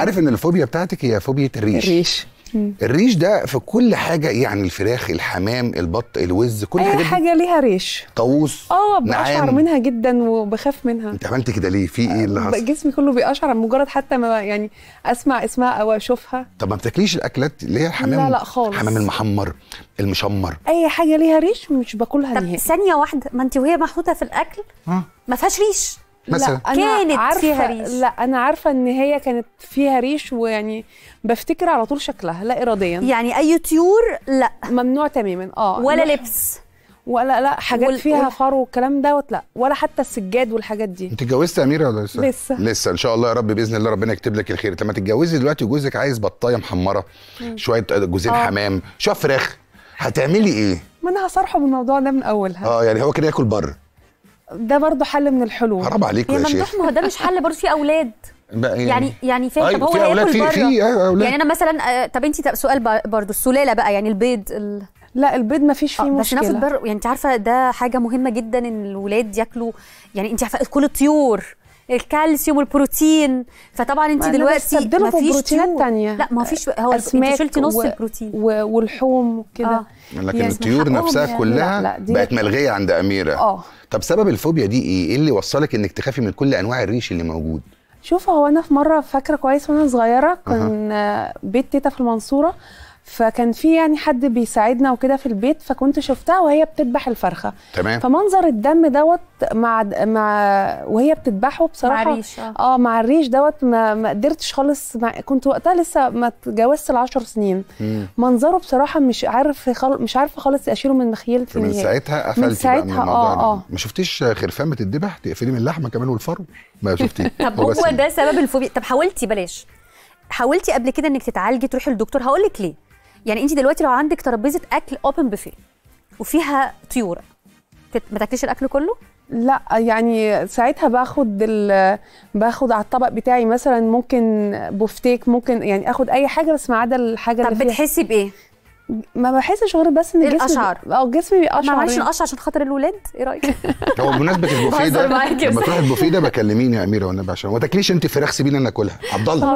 عارف ان الفوبيا بتاعتك هي فوبيا الريش الريش الريش ده في كل حاجه يعني الفراخ الحمام البط الوز كل اي حاجه ليها ريش طاووس اه بقشعر منها جدا وبخاف منها انت عملت كده ليه في ايه اللي آه، حصل جسمي كله بيقشعر مجرد حتى ما يعني اسمع اسمها او اشوفها طب ما بتاكليش الاكلات اللي هي الحمام لا لا خالص الحمام المحمر المشمر اي حاجه ليها ريش مش باكلها نهائي طب ثانيه واحده ما انت وهي محطوطه في الاكل ما فيهاش ريش مثلا لا أنا كانت عارفة فيها ريش لا انا عارفه ان هي كانت فيها ريش ويعني بفتكر على طول شكلها لا اراديا يعني اي طيور لا ممنوع تماما اه ولا لبس ولا لا حاجات وال... فيها فرو والكلام دوت لا ولا حتى السجاد والحاجات دي انت اتجوزت يا اميره ولا لسه لسه لسه ان شاء الله يا رب باذن الله ربنا يكتب لك الخير لما تتجوزي دلوقتي جوزك عايز بطايه محمره م. شويه آه، جوزين آه. حمام شويه فراخ هتعملي ايه ما انا هصرحه بالموضوع ده من اولها اه يعني هو كان ياكل بره ده برضه حل من الحلول حرام عليكم يا, يا شيخ ما هو ده مش حل برضه في اولاد يعني-, يعني يعني فاهم أيوة، طب هو هياكل في بره في آه، أولاد. يعني انا مثلا آه، طب انت سؤال برضه السلاله بقى يعني البيض ال... لا البيض ما فيش فيه آه، مشكله بس نفس يعني انت عارفه ده حاجه مهمه جدا ان الولاد ياكلوا يعني انت عارفه كل الطيور الكالسيوم والبروتين فطبعا انت دلوقتي ما فيش بروتينات ثانيه لا ما فيش هو انت شلتي نص و... البروتين و... والحوم وكده آه. لكن الطيور نفسها يعني كلها لا لا بقت ملغيه عند اميره اه طب سبب الفوبيا دي ايه؟ ايه اللي وصلك انك تخافي من كل انواع الريش اللي موجود؟ شوف هو انا في مره فاكره كويس وانا صغيره كان أه. بيت تيتا في المنصوره فكان في يعني حد بيساعدنا وكده في البيت فكنت شفتها وهي بتذبح الفرخه تمام فمنظر الدم دوت مع مع وهي بتذبحه بصراحه مع الريش اه, آه مع الريش دوت ما, ما قدرتش خالص مع كنت وقتها لسه ما ال10 سنين مم. منظره بصراحه مش عارف خل... مش عارفه خالص اشيله من مخيلتي من ساعتها قفلتي من ساعتها اه اه ما شفتيش خرفان بتتذبح تقفلي من اللحمه كمان والفرو ما شفتيه طب هو ده سبب الفوبيا طب حاولتي بلاش حاولتي قبل كده انك تتعالجي تروحي للدكتور هقول لك ليه يعني انت دلوقتي لو عندك ترابيزه اكل اوبن بوفيه وفيها طيور ما تاكليش الاكل كله لا يعني ساعتها باخد باخد على الطبق بتاعي مثلا ممكن بفتيك ممكن يعني اخد اي حاجه بس ما عدا الحاجه طب اللي طب بتحسي بايه ما بحسش غير بس ان إيه جسمي الاشعر او آه، جسمي بيقشعر معلش القشعر عشان خاطر الولاد ايه رايك هو بمناسبه البوفيه ده لما تروح البوفيه ده بكلميني يا اميره والنبي عشان ما تاكليش انت فراخ سيبيني انا اكلها عبد الله